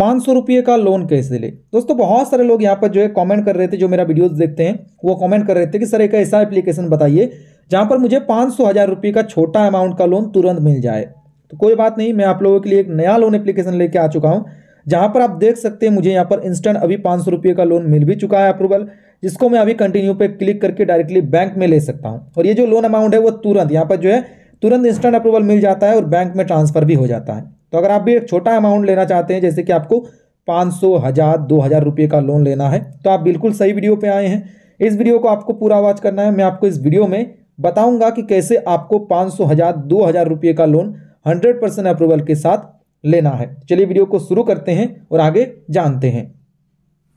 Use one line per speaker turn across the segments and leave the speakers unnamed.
पाँच सौ रुपये का लोन कैसे ले दोस्तों बहुत सारे लोग यहाँ पर जो है कमेंट कर रहे थे जो मेरा वीडियोस देखते हैं वो कमेंट कर रहे थे कि सर एक ऐसा एप्लीकेशन बताइए जहाँ पर मुझे पाँच सौ हज़ार रुपये का छोटा अमाउंट का लोन तुरंत मिल जाए तो कोई बात नहीं मैं आप लोगों के लिए एक नया लोन एप्लीकेशन लेके आ चुका हूँ जहाँ पर आप देख सकते हैं मुझे यहाँ पर इंस्टेंट अभी पाँच सौ रुपये का लोन मिल भी चुका है अप्रूवल जिसको मैं अभी कंटिन्यू पर क्लिक करके डायरेक्टली बैंक में ले सकता हूँ और ये जो लोन अमाउंट है वो तुरंत यहाँ पर जो है तुरंत इंस्टेंट अप्रूवल मिल जाता है और बैंक में ट्रांसफर भी हो जाता है तो अगर आप भी एक छोटा अमाउंट लेना चाहते हैं जैसे कि आपको पाँच सौ हज़ार दो हज़ार रुपये का लोन लेना है तो आप बिल्कुल सही वीडियो पे आए हैं इस वीडियो को आपको पूरा वॉच करना है मैं आपको इस वीडियो में बताऊंगा कि कैसे आपको पाँच सौ हज़ार दो हज़ार रुपये का लोन हंड्रेड परसेंट अप्रूवल के साथ लेना है चलिए वीडियो को शुरू करते हैं और आगे जानते हैं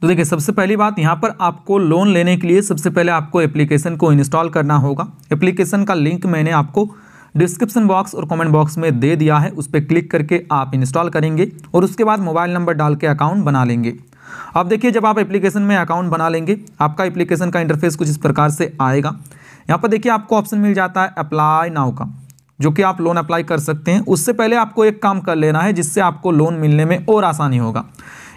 तो देखिए सबसे पहली बात यहाँ पर आपको लोन लेने के लिए सबसे पहले आपको एप्लीकेशन को इंस्टॉल करना होगा एप्लीकेशन का लिंक मैंने आपको डिस्क्रिप्शन बॉक्स और कमेंट बॉक्स में दे दिया है उस पर क्लिक करके आप इंस्टॉल करेंगे और उसके बाद मोबाइल नंबर डाल के अकाउंट बना लेंगे अब देखिए जब आप एप्लीकेशन में अकाउंट बना लेंगे आपका एप्लीकेशन का इंटरफेस कुछ इस प्रकार से आएगा यहाँ पर देखिए आपको ऑप्शन मिल जाता है अप्लाई नाउ का जो कि आप लोन अप्लाई कर सकते हैं उससे पहले आपको एक काम कर लेना है जिससे आपको लोन मिलने में और आसानी होगा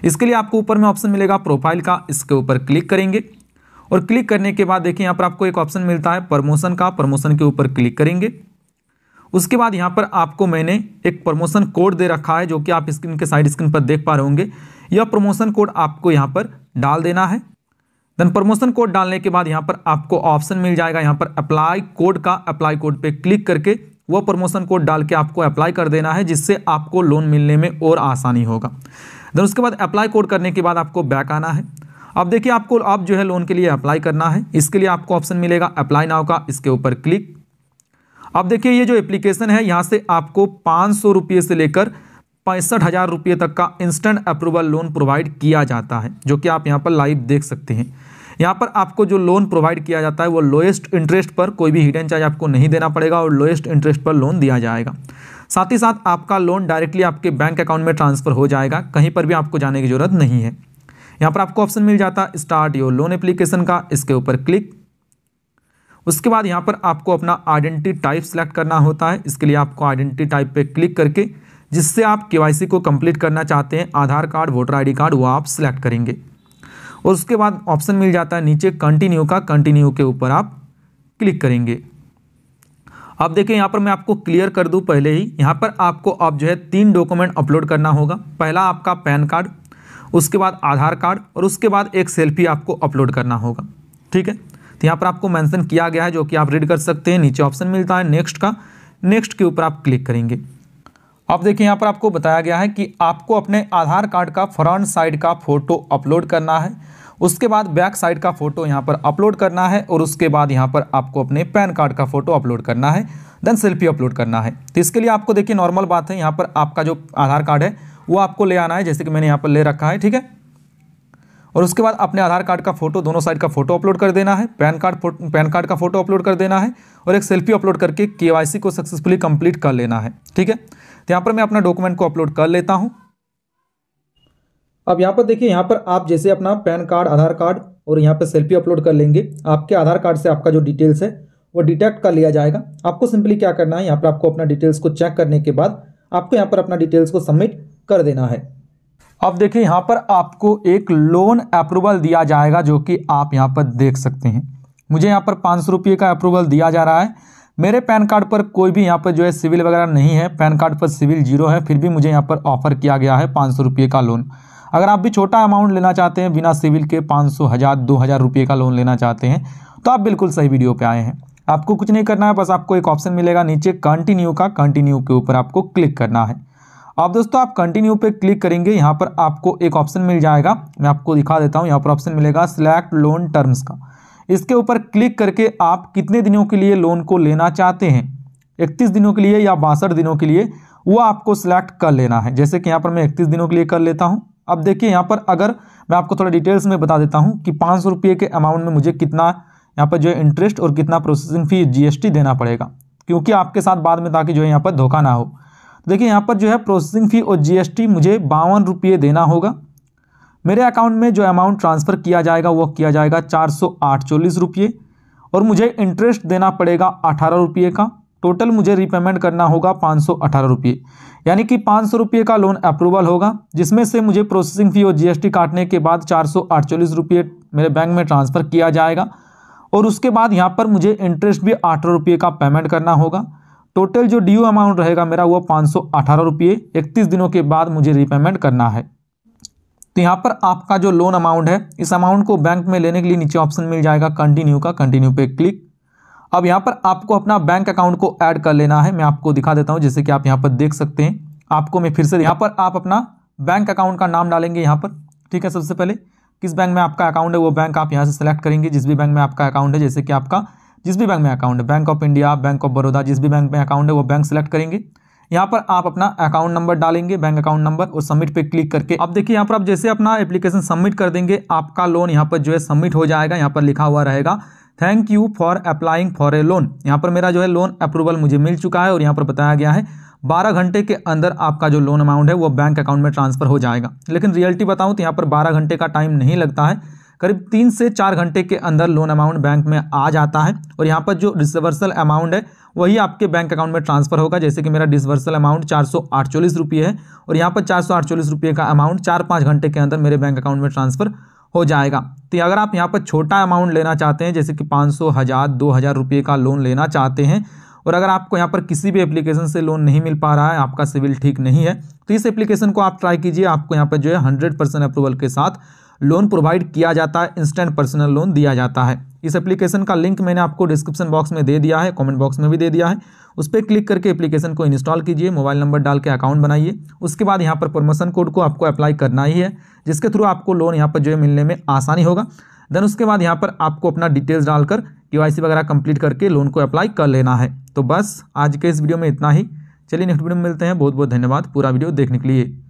इसके लिए आपको ऊपर में ऑप्शन मिलेगा प्रोफाइल का इसके ऊपर क्लिक करेंगे और क्लिक करने के बाद देखिए यहाँ पर आपको एक ऑप्शन मिलता है प्रमोशन का प्रमोशन के ऊपर क्लिक करेंगे उसके बाद यहाँ पर आपको मैंने एक प्रमोशन कोड दे रखा है जो कि आप स्क्रीन के साइड स्क्रीन पर देख पा रहे होंगे यह प्रमोशन कोड आपको यहाँ पर डाल देना है देन प्रमोशन कोड डालने के बाद यहाँ पर आपको ऑप्शन मिल जाएगा यहाँ पर अप्लाई कोड का अप्लाई कोड पे क्लिक करके वह प्रमोशन कोड डाल के आपको अप्लाई कर देना है जिससे आपको लोन मिलने में और आसानी होगा देन उसके बाद अप्लाई कोड करने के बाद आपको बैक आना है अब देखिए आपको अब जो है लोन के लिए अप्लाई करना है इसके लिए आपको ऑप्शन मिलेगा अप्लाई नाव का इसके ऊपर क्लिक अब देखिए ये जो एप्लीकेशन है यहाँ से आपको पाँच सौ रुपये से लेकर पैंसठ हज़ार रुपये तक का इंस्टेंट अप्रूवल लोन प्रोवाइड किया जाता है जो कि आप यहाँ पर लाइव देख सकते हैं यहाँ पर आपको जो लोन प्रोवाइड किया जाता है वो लोएस्ट इंटरेस्ट पर कोई भी हिडन चार्ज आपको नहीं देना पड़ेगा और लोएस्ट इंटरेस्ट पर लोन दिया जाएगा साथ ही साथ आपका लोन डायरेक्टली आपके बैंक अकाउंट में ट्रांसफ़र हो जाएगा कहीं पर भी आपको जाने की ज़रूरत नहीं है यहाँ पर आपको ऑप्शन मिल जाता है स्टार्ट योर लोन एप्लीकेशन का इसके ऊपर क्लिक उसके बाद यहाँ पर आपको अपना आइडेंटिटी टाइप सेलेक्ट करना होता है इसके लिए आपको आइडेंटिटी टाइप पे क्लिक करके जिससे आप के को कंप्लीट करना चाहते हैं Aadhaar card voter ID card वो आप सिलेक्ट करेंगे और उसके बाद ऑप्शन मिल जाता है नीचे कंटिन्यू का कंटिन्यू के ऊपर आप क्लिक करेंगे अब देखिए यहाँ पर मैं आपको क्लियर कर दूँ पहले ही यहाँ पर आपको अब जो है तीन डॉक्यूमेंट अपलोड करना होगा पहला आपका पैन कार्ड उसके बाद आधार कार्ड और उसके बाद एक सेल्फी आपको अपलोड करना होगा ठीक है तो यहाँ पर आपको मैंसन किया गया है जो कि आप रीड कर सकते हैं नीचे ऑप्शन मिलता है नेक्स्ट का नेक्स्ट के ऊपर आप क्लिक करेंगे अब देखिए यहाँ पर आपको बताया गया है कि आपको अपने आधार कार्ड का फ्रंट साइड का फ़ोटो अपलोड करना है उसके बाद बैक साइड का फ़ोटो यहाँ पर अपलोड करना है और उसके बाद यहाँ पर आपको अपने पैन कार्ड का फ़ोटो अपलोड करना है देन सेल्फी अपलोड करना है तो इसके लिए आपको देखिए नॉर्मल बात है यहाँ पर आपका जो आधार कार्ड है वो आपको ले आना है जैसे कि मैंने यहाँ पर ले रखा है ठीक है और उसके बाद अपने आधार कार्ड का फोटो दोनों साइड का फोटो अपलोड कर देना है पैन कार्ड पैन कार्ड का फोटो अपलोड कर देना है और एक सेल्फी अपलोड करके के को सक्सेसफुली कंप्लीट कर लेना है ठीक है तो यहाँ पर मैं अपना डॉक्यूमेंट को अपलोड कर लेता हूँ अब यहाँ पर देखिए यहाँ पर आप जैसे अपना पैन कार्ड आधार कार्ड और यहाँ पर सेल्फी अपलोड कर लेंगे आपके आधार कार्ड से आपका जो डिटेल्स है वो डिटेक्ट कर लिया जाएगा आपको सिंपली क्या करना है यहाँ पर आपको अपना डिटेल्स को चेक करने के बाद आपको यहाँ पर अपना डिटेल्स को सबमिट कर देना है अब देखिए यहाँ पर आपको एक लोन अप्रूवल दिया जाएगा जो कि आप यहाँ पर देख सकते हैं मुझे यहाँ पर पाँच सौ रुपये का अप्रूवल दिया जा रहा है मेरे पैन कार्ड पर कोई भी यहाँ पर जो है सिविल वगैरह नहीं है पैन कार्ड पर सिविल जीरो है फिर भी मुझे यहाँ पर ऑफर किया गया है पाँच सौ रुपये का लोन अगर आप भी छोटा अमाउंट लेना चाहते हैं बिना सिविल के पाँच सौ हज़ार दो हज़ार रुपये का लोन लेना चाहते हैं तो आप बिल्कुल सही वीडियो पर आए हैं आपको कुछ नहीं करना है बस आपको एक ऑप्शन मिलेगा नीचे कंटिन्यू का कंटिन्यू के ऊपर आपको क्लिक करना है अब दोस्तों आप कंटिन्यू पे क्लिक करेंगे यहाँ पर आपको एक ऑप्शन मिल जाएगा मैं आपको दिखा देता हूँ यहाँ पर ऑप्शन मिलेगा सिलेक्ट लोन टर्म्स का इसके ऊपर क्लिक करके आप कितने दिनों के लिए लोन को लेना चाहते हैं इकतीस दिनों के लिए या बासठ दिनों के लिए वो आपको सिलेक्ट कर लेना है जैसे कि यहाँ पर मैं इकतीस दिनों के लिए कर लेता हूँ अब देखिए यहाँ पर अगर मैं आपको थोड़ा डिटेल्स में बता देता हूँ कि पाँच सौ रुपये के अमाउंट में मुझे कितना यहाँ पर जो है इंटरेस्ट और कितना प्रोसेसिंग फ़ी जीएसटी देना पड़ेगा क्योंकि आपके साथ बाद में ताकि जो है यहाँ पर धोखा ना हो देखिए यहाँ पर जो है प्रोसेसिंग फ़ी और जीएसटी मुझे बावन रुपये देना होगा मेरे अकाउंट में जो अमाउंट ट्रांसफ़र किया जाएगा वो किया जाएगा चार सौ रुपये और मुझे इंटरेस्ट देना पड़ेगा अठारह रुपये का टोटल मुझे रिपेमेंट करना होगा पाँच सौ अठारह रुपये यानी कि पाँच सौ रुपये का लोन अप्रूवल होगा जिसमें से मुझे प्रोसेसिंग फ़ी और जीएसटी काटने के बाद चार सौ अड़चालीस रुपये मेरे बैंक में ट्रांसफ़र किया जाएगा और उसके बाद यहाँ पर मुझे इंटरेस्ट भी अठारह रुपये का पेमेंट करना होगा टोटल जो ड्यू अमाउंट रहेगा मेरा वो पाँच सौ अठारह रुपये इकतीस दिनों के बाद मुझे रिपेमेंट करना है तो यहाँ पर आपका जो लोन अमाउंट है इस अमाउंट को बैंक में लेने के लिए नीचे ऑप्शन मिल जाएगा कंटिन्यू का कंटिन्यू पे क्लिक अब यहाँ पर आपको अपना बैंक अकाउंट को ऐड कर लेना है मैं आपको दिखा देता हूँ जैसे कि आप यहाँ पर देख सकते हैं आपको मैं फिर से यहाँ पर आप अपना बैंक अकाउंट का नाम डालेंगे यहाँ पर ठीक है सबसे पहले किस बैंक में आपका अकाउंट है वो बैंक आप यहाँ से सेलेक्ट करेंगे जिस भी बैंक में आपका अकाउंट है जैसे कि आपका जिस भी बैंक में अकाउंट है bank of India bank of Baroda जिस भी बैंक में अकाउंट है वो बैंक सेलेक्ट करेंगे यहाँ पर आप अपना अकाउंट नंबर डालेंगे बैंक अकाउंट नंबर और सबमिट पे क्लिक करके अब देखिए यहाँ पर आप जैसे अपना एप्लीकेशन सबमिट कर देंगे आपका लोन यहाँ पर जो है सबमिट हो जाएगा यहाँ पर लिखा हुआ रहेगा thank you for applying for a loan यहाँ पर मेरा जो है लोन अप्रूवल मुझे मिल चुका है और यहाँ पर बताया गया है बारह घंटे के अंदर आपका जो लोन अमाउंट है वो बैंक अकाउंट में ट्रांसफर हो जाएगा लेकिन रियलिटी बताऊं तो यहाँ पर बारह घंटे का टाइम नहीं लगता है करीब तीन से चार घंटे के अंदर लोन अमाउंट बैंक में आ जाता है और यहाँ पर जो डिसवर्सल अमाउंट है वही आपके बैंक अकाउंट में ट्रांसफर होगा जैसे कि मेरा डिसवर्सल अमाउंट चार सौ है और यहाँ पर चार सौ का अमाउंट चार पाँच घंटे के अंदर मेरे बैंक अकाउंट में ट्रांसफर हो जाएगा तो अगर आप यहाँ पर छोटा अमाउंट लेना चाहते हैं जैसे कि पाँच सौ हज़ार दो हज़ार रुपये का लोन लेना चाहते हैं और अगर आपको यहाँ पर किसी भी एप्लीकेशन से लोन नहीं मिल पा रहा है आपका सिविल ठीक नहीं है तो इस एप्लीकेशन को आप ट्राई कीजिए आपको यहाँ पर जो है हंड्रेड परसेंट अप्रूवल के साथ लोन प्रोवाइड किया जाता है इंस्टेंट पर्सनल लोन दिया जाता है इस एप्लीकेशन का लिंक मैंने आपको डिस्क्रिप्शन बॉक्स में दे दिया है कमेंट बॉक्स में भी दे दिया है उस पर क्लिक करके एप्लीकेशन को इंस्टॉल कीजिए मोबाइल नंबर डाल के अकाउंट बनाइए उसके बाद यहाँ पर प्रमोशन कोड को आपको अप्लाई करना ही है जिसके थ्रू आपको लोन यहाँ पर जो है मिलने में आसानी होगा देन उसके बाद यहाँ पर आपको अपना डिटेल्स डालकर के वगैरह कंप्लीट करके लोन को अप्लाई कर लेना है तो बस आज के इस वीडियो में इतना ही चलिए नेक्स्ट वीडियो में मिलते हैं बहुत बहुत धन्यवाद पूरा वीडियो देखने के लिए